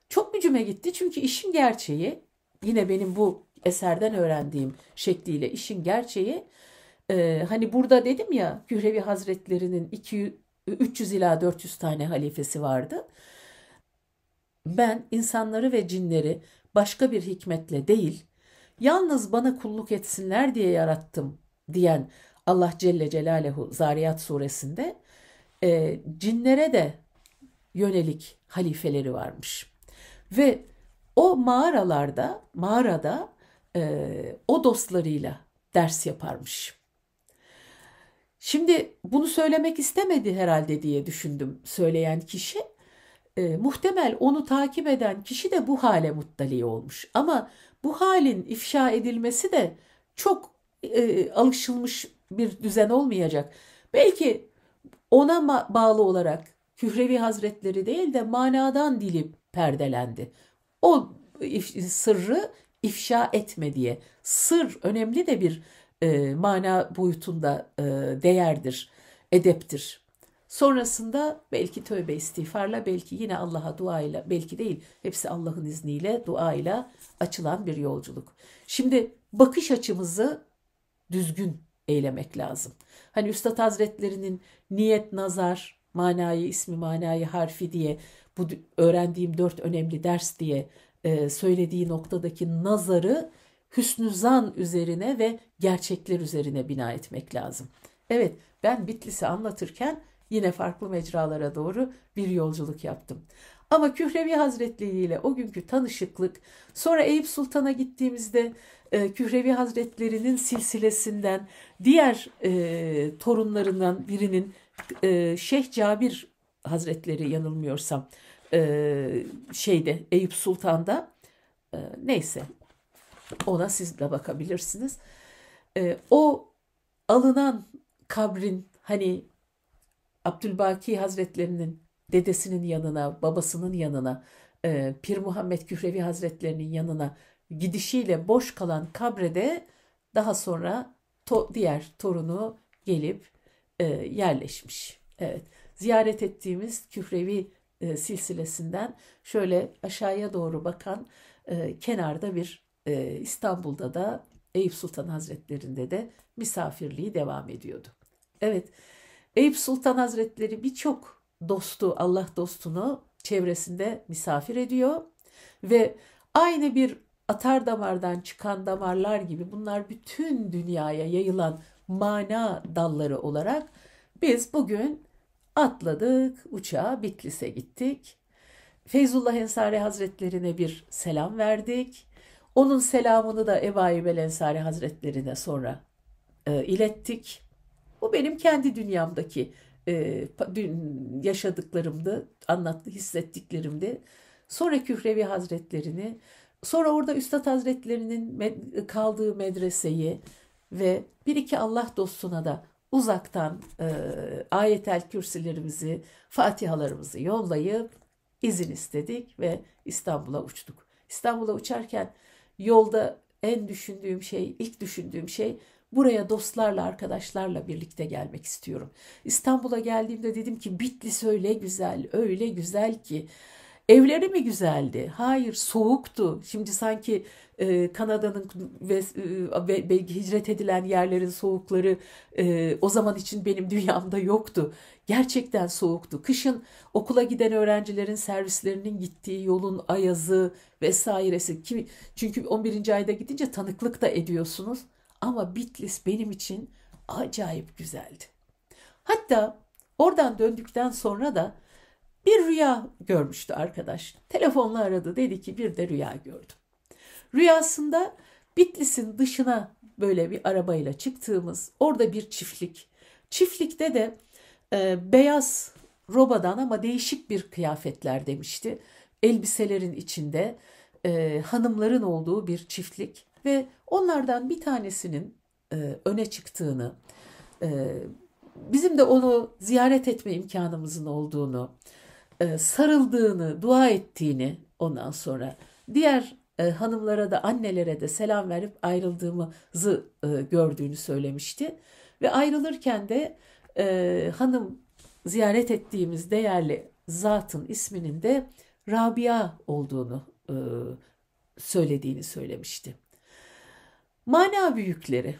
Çok gücüme gitti çünkü işin gerçeği yine benim bu eserden öğrendiğim şekliyle işin gerçeği e, hani burada dedim ya Gührevi Hazretleri'nin 200, 300 ila 400 tane halifesi vardı. Ben insanları ve cinleri başka bir hikmetle değil, yalnız bana kulluk etsinler diye yarattım diyen Allah Celle Celalehu Zariyat suresinde e, cinlere de yönelik halifeleri varmış. Ve o mağaralarda, mağarada e, o dostlarıyla ders yaparmış. Şimdi bunu söylemek istemedi herhalde diye düşündüm söyleyen kişi. E, muhtemel onu takip eden kişi de bu hale muttali olmuş. Ama bu halin ifşa edilmesi de çok e, alışılmış bir düzen olmayacak. Belki ona bağlı olarak Kührevi Hazretleri değil de manadan dilip perdelendi. O sırrı ifşa etme diye. Sır önemli de bir e, mana boyutunda e, değerdir, edeptir. Sonrasında belki tövbe istiğfarla, belki yine Allah'a duayla, belki değil hepsi Allah'ın izniyle duayla açılan bir yolculuk. Şimdi bakış açımızı düzgün eylemek lazım. Hani Üstad Hazretlerinin niyet, nazar, manayı, ismi manayı, harfi diye bu öğrendiğim dört önemli ders diye e, söylediği noktadaki nazarı hüsnü zan üzerine ve gerçekler üzerine bina etmek lazım. Evet ben Bitlis'i anlatırken yine farklı mecralara doğru bir yolculuk yaptım. Ama Kührevi Hazretleri ile o günkü tanışıklık, sonra Eyüp Sultan'a gittiğimizde e, Kührevi Hazretleri'nin silsilesinden, diğer e, torunlarından birinin e, Şeyh Cabir Hazretleri yanılmıyorsam e, şeyde Eyüp Sultan'da e, neyse ona siz de bakabilirsiniz. E, o alınan kabrin hani Abdülbaki Hazretlerinin dedesinin yanına, babasının yanına, Pir Muhammed Kührevi Hazretlerinin yanına gidişiyle boş kalan kabrede daha sonra to, diğer torunu gelip e, yerleşmiş. Evet, ziyaret ettiğimiz Kührevi e, silsilesinden şöyle aşağıya doğru bakan e, kenarda bir e, İstanbul'da da Eyüp Sultan Hazretleri'nde de misafirliği devam ediyordu. Evet, Eyüp Sultan Hazretleri birçok dostu, Allah dostunu çevresinde misafir ediyor ve aynı bir atar damardan çıkan damarlar gibi bunlar bütün dünyaya yayılan mana dalları olarak biz bugün Atladık, uçağa Bitlis'e gittik. Feyzullah Ensari Hazretlerine bir selam verdik. Onun selamını da Eba İbel Hazretlerine sonra e, ilettik. Bu benim kendi dünyamdaki e, dün yaşadıklarımdı, anlattı, hissettiklerimdi. Sonra Kührevi Hazretlerini, sonra orada Üstad Hazretlerinin med kaldığı medreseyi ve bir iki Allah dostuna da uzaktan e, ayetel kürsilerimizi, fatihalarımızı yollayıp izin istedik ve İstanbul'a uçtuk. İstanbul'a uçarken yolda en düşündüğüm şey, ilk düşündüğüm şey buraya dostlarla, arkadaşlarla birlikte gelmek istiyorum. İstanbul'a geldiğimde dedim ki Bitlis öyle güzel, öyle güzel ki Evleri mi güzeldi? Hayır, soğuktu. Şimdi sanki e, Kanada'nın ve e, belki hicret edilen yerlerin soğukları e, o zaman için benim [LAUGHS] dünyamda yoktu. Gerçekten soğuktu. Kışın okula giden öğrencilerin servislerinin gittiği yolun ayazı vesairesi. Kimi, çünkü 11. ayda gidince tanıklık da ediyorsunuz. Ama Bitlis benim için acayip güzeldi. Hatta oradan döndükten sonra da bir rüya görmüştü arkadaş. Telefonla aradı dedi ki bir de rüya gördüm. Rüyasında Bitlis'in dışına böyle bir arabayla çıktığımız orada bir çiftlik. Çiftlikte de e, beyaz robadan ama değişik bir kıyafetler demişti. Elbiselerin içinde e, hanımların olduğu bir çiftlik ve onlardan bir tanesinin e, öne çıktığını, e, bizim de onu ziyaret etme imkanımızın olduğunu, e, sarıldığını, dua ettiğini ondan sonra diğer e, hanımlara da annelere de selam verip ayrıldığımızı e, gördüğünü söylemişti. Ve ayrılırken de hanım ziyaret ettiğimiz değerli zatın isminin de Rabia olduğunu söylediğini söylemişti. Mana büyükleri,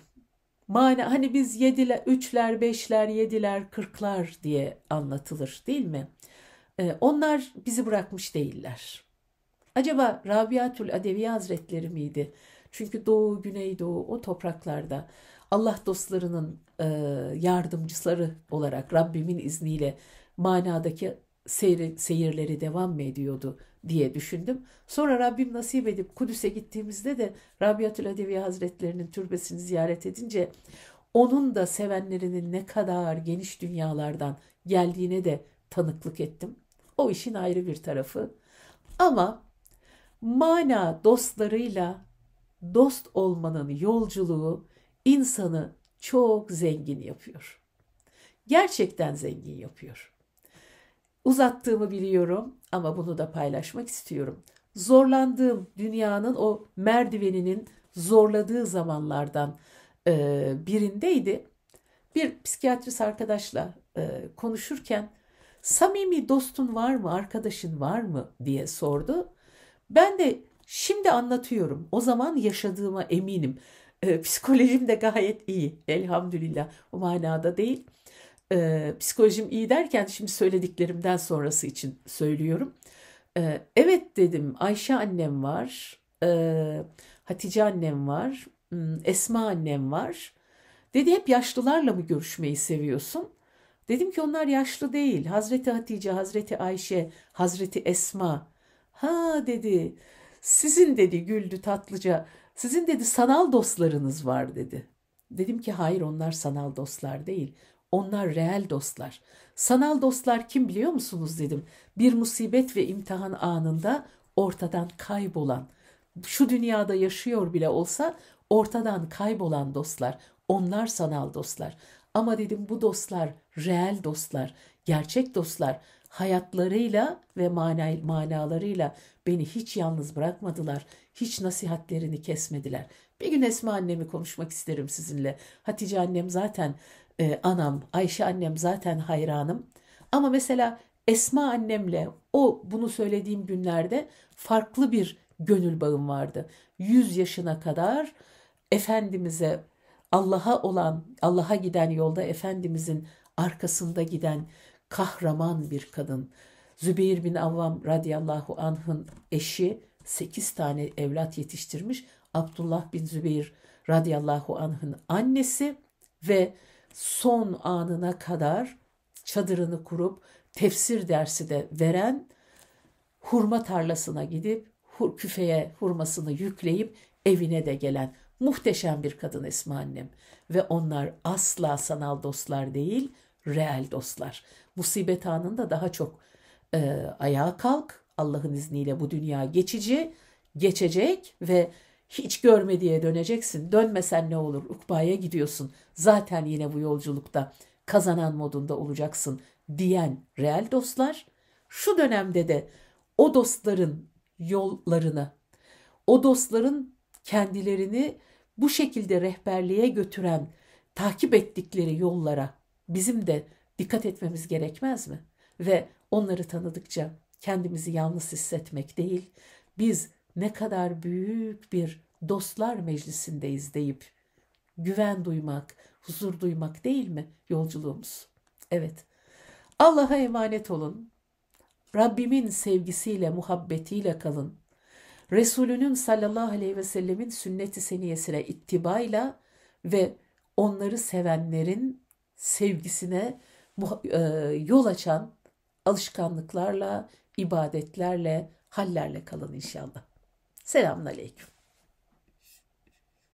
mana hani biz yediler, üçler, beşler, yediler, kırklar diye anlatılır değil mi? Ee, onlar bizi bırakmış değiller. Acaba Rabiatül Adevi Hazretleri miydi? Çünkü Doğu, Güneydoğu o topraklarda Allah dostlarının e, yardımcıları olarak Rabbimin izniyle manadaki seyri, seyirleri devam mı ediyordu diye düşündüm. Sonra Rabbim nasip edip Kudüs'e gittiğimizde de Rabiatül Adevi Hazretlerinin türbesini ziyaret edince onun da sevenlerinin ne kadar geniş dünyalardan geldiğine de tanıklık ettim. O işin ayrı bir tarafı. Ama mana dostlarıyla dost olmanın yolculuğu insanı çok zengin yapıyor. Gerçekten zengin yapıyor. Uzattığımı biliyorum ama bunu da paylaşmak istiyorum. Zorlandığım dünyanın o merdiveninin zorladığı zamanlardan e, birindeydi. Bir psikiyatrist arkadaşla e, konuşurken samimi dostun var mı, arkadaşın var mı diye sordu. Ben de şimdi anlatıyorum. O zaman yaşadığıma eminim. E, psikolojim de gayet iyi. Elhamdülillah o manada değil. E, psikolojim iyi derken şimdi söylediklerimden sonrası için söylüyorum. E, evet dedim Ayşe annem var. E, Hatice annem var. Hmm, Esma annem var. Dedi hep yaşlılarla mı görüşmeyi seviyorsun? Dedim ki onlar yaşlı değil. Hazreti Hatice, Hazreti Ayşe, Hazreti Esma. Ha dedi. Sizin dedi güldü tatlıca. Sizin dedi sanal dostlarınız var dedi. Dedim ki hayır onlar sanal dostlar değil. Onlar reel dostlar. Sanal dostlar kim biliyor musunuz dedim. Bir musibet ve imtihan anında ortadan kaybolan, şu dünyada yaşıyor bile olsa ortadan kaybolan dostlar. Onlar sanal dostlar. Ama dedim bu dostlar, reel dostlar, gerçek dostlar hayatlarıyla ve mana, manalarıyla beni hiç yalnız bırakmadılar. Hiç nasihatlerini kesmediler. Bir gün Esma annemi konuşmak isterim sizinle. Hatice annem zaten e, anam, Ayşe annem zaten hayranım. Ama mesela Esma annemle o bunu söylediğim günlerde farklı bir gönül bağım vardı. 100 yaşına kadar Efendimiz'e Allah'a olan, Allah'a giden yolda Efendimizin arkasında giden kahraman bir kadın. Zübeyir bin Avvam radıyallahu anh'ın eşi 8 tane evlat yetiştirmiş. Abdullah bin Zübeyir radıyallahu anh'ın annesi ve son anına kadar çadırını kurup tefsir dersi de veren hurma tarlasına gidip küfeye hurmasını yükleyip evine de gelen Muhteşem bir kadın Esma annem ve onlar asla sanal dostlar değil, real dostlar. Musibet anında daha çok e, ayağa kalk, Allah'ın izniyle bu dünya geçici, geçecek ve hiç görme diye döneceksin. Dönmesen ne olur? Ukba'ya gidiyorsun. Zaten yine bu yolculukta kazanan modunda olacaksın diyen real dostlar şu dönemde de o dostların yollarını, o dostların kendilerini bu şekilde rehberliğe götüren, takip ettikleri yollara bizim de dikkat etmemiz gerekmez mi? Ve onları tanıdıkça kendimizi yalnız hissetmek değil, biz ne kadar büyük bir dostlar meclisindeyiz deyip güven duymak, huzur duymak değil mi yolculuğumuz? Evet. Allah'a emanet olun. Rabbimin sevgisiyle, muhabbetiyle kalın. Resulünün sallallahu aleyhi ve sellemin sünnet-i seniyesine ittibayla ve onları sevenlerin sevgisine e, yol açan alışkanlıklarla, ibadetlerle, hallerle kalın inşallah. Selamun aleyküm.